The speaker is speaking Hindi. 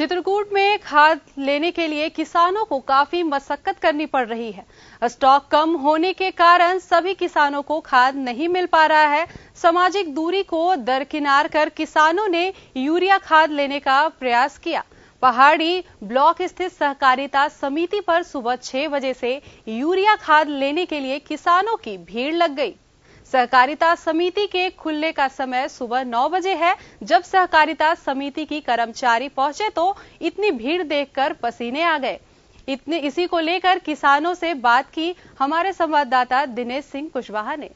चित्रकूट में खाद लेने के लिए किसानों को काफी मशक्कत करनी पड़ रही है स्टॉक कम होने के कारण सभी किसानों को खाद नहीं मिल पा रहा है सामाजिक दूरी को दरकिनार कर किसानों ने यूरिया खाद लेने का प्रयास किया पहाड़ी ब्लॉक स्थित सहकारिता समिति पर सुबह छह बजे से यूरिया खाद लेने के लिए किसानों की भीड़ लग गई सहकारिता समिति के खुलने का समय सुबह नौ बजे है जब सहकारिता समिति की कर्मचारी पहुंचे तो इतनी भीड़ देखकर पसीने आ गए इतने इसी को लेकर किसानों से बात की हमारे संवाददाता दिनेश सिंह कुशवाहा ने